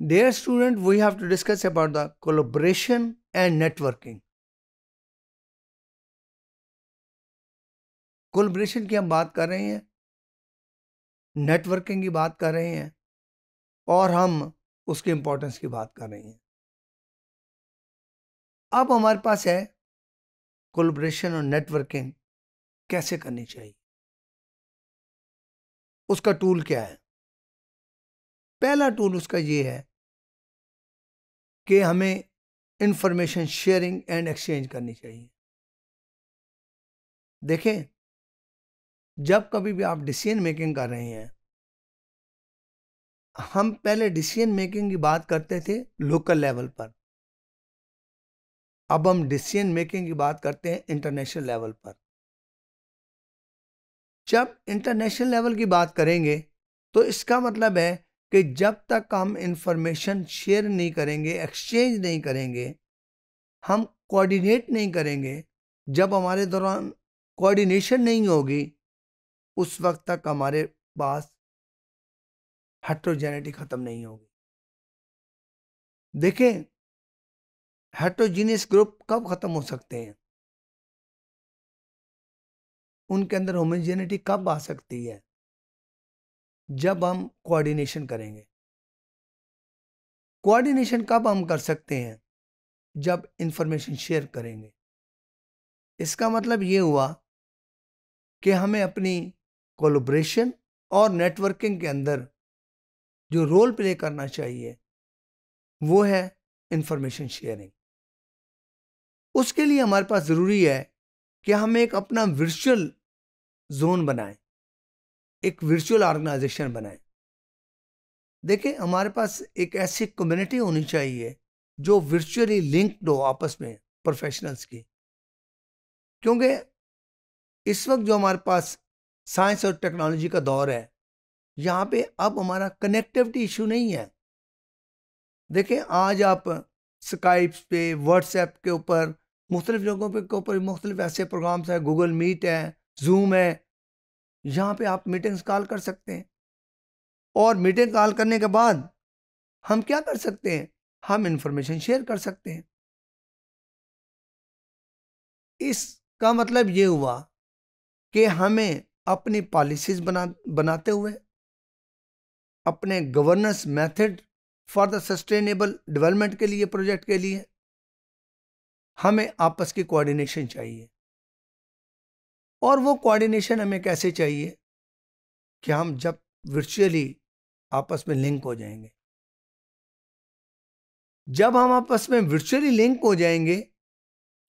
Dear student, we have to discuss about the collaboration and networking. Collaboration की हम बात कर रहे हैं नेटवर्किंग की बात कर रहे हैं और हम उसके इम्पोर्टेंस की बात कर रहे हैं अब हमारे पास है कोलब्रेशन और नेटवर्किंग कैसे करनी चाहिए उसका टूल क्या है पहला टूल उसका ये है कि हमें इंफॉर्मेशन शेयरिंग एंड एक्सचेंज करनी चाहिए देखें जब कभी भी आप डिसीजन मेकिंग कर रहे हैं हम पहले डिसीजन मेकिंग की बात करते थे लोकल लेवल पर अब हम डिसीजन मेकिंग की बात करते हैं इंटरनेशनल लेवल पर जब इंटरनेशनल लेवल की बात करेंगे तो इसका मतलब है कि जब तक हम इंफॉर्मेशन शेयर नहीं करेंगे एक्सचेंज नहीं करेंगे हम कोऑर्डिनेट नहीं करेंगे जब हमारे दौरान कोऑर्डिनेशन नहीं होगी उस वक्त तक हमारे पास हेट्रोजेनिटी ख़त्म नहीं होगी देखें हेट्रोजीनियस ग्रुप कब ख़त्म हो सकते हैं उनके अंदर होमोजेनिटी कब आ सकती है जब हम कोऑर्डिनेशन करेंगे कोऑर्डिनेशन कब हम कर सकते हैं जब इंफॉर्मेशन शेयर करेंगे इसका मतलब ये हुआ कि हमें अपनी कोलोब्रेशन और नेटवर्किंग के अंदर जो रोल प्ले करना चाहिए वो है इंफॉर्मेशन शेयरिंग उसके लिए हमारे पास ज़रूरी है कि हम एक अपना वर्चुअल जोन बनाएं एक वर्चुअल ऑर्गेनाइजेशन बनाएं देखें हमारे पास एक ऐसी कम्युनिटी होनी चाहिए जो वर्चुअली लिंक्ड हो आपस में प्रोफेशनल्स की क्योंकि इस वक्त जो हमारे पास साइंस और टेक्नोलॉजी का दौर है यहाँ पे अब हमारा कनेक्टिविटी इशू नहीं है देखें आज आप स्काइप पे व्हाट्सएप के ऊपर मुख्तलिफ लोगों पे के ऊपर मुख्तलिफ ऐसे प्रोग्राम्स हैं गूगल मीट है जूम है यहाँ पे आप मीटिंग्स कॉल कर सकते हैं और मीटिंग कॉल करने के बाद हम क्या कर सकते हैं हम इंफॉर्मेशन शेयर कर सकते हैं इसका मतलब ये हुआ कि हमें अपनी पॉलिसीज बना बनाते हुए अपने governance method for the sustainable development के लिए प्रोजेक्ट के लिए हमें आपस की कोऑर्डिनेशन चाहिए और वो कोऑर्डिनेशन हमें कैसे चाहिए कि हम जब वर्चुअली आपस में लिंक हो जाएंगे जब हम आपस में वर्चुअली लिंक हो जाएंगे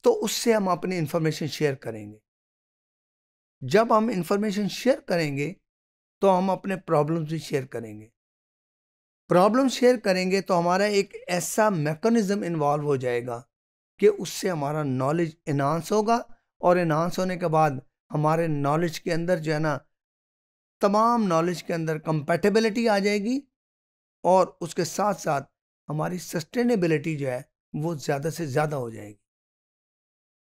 तो उससे हम अपने इंफॉर्मेशन शेयर करेंगे जब हम इंफॉर्मेशन शेयर करेंगे तो हम अपने प्रॉब्लम्स भी शेयर करेंगे प्रॉब्लम शेयर करेंगे तो हमारा एक ऐसा मैकेनिज़्म इन्वॉल्व हो जाएगा कि उससे हमारा नॉलेज इन्हांस होगा और इन्हांस होने के बाद हमारे नॉलेज के अंदर जो है ना तमाम नॉलेज के अंदर कंपेटेबिलिटी आ जाएगी और उसके साथ साथ हमारी सस्टेनेबिलिटी जो है वो ज़्यादा से ज़्यादा हो जाएगी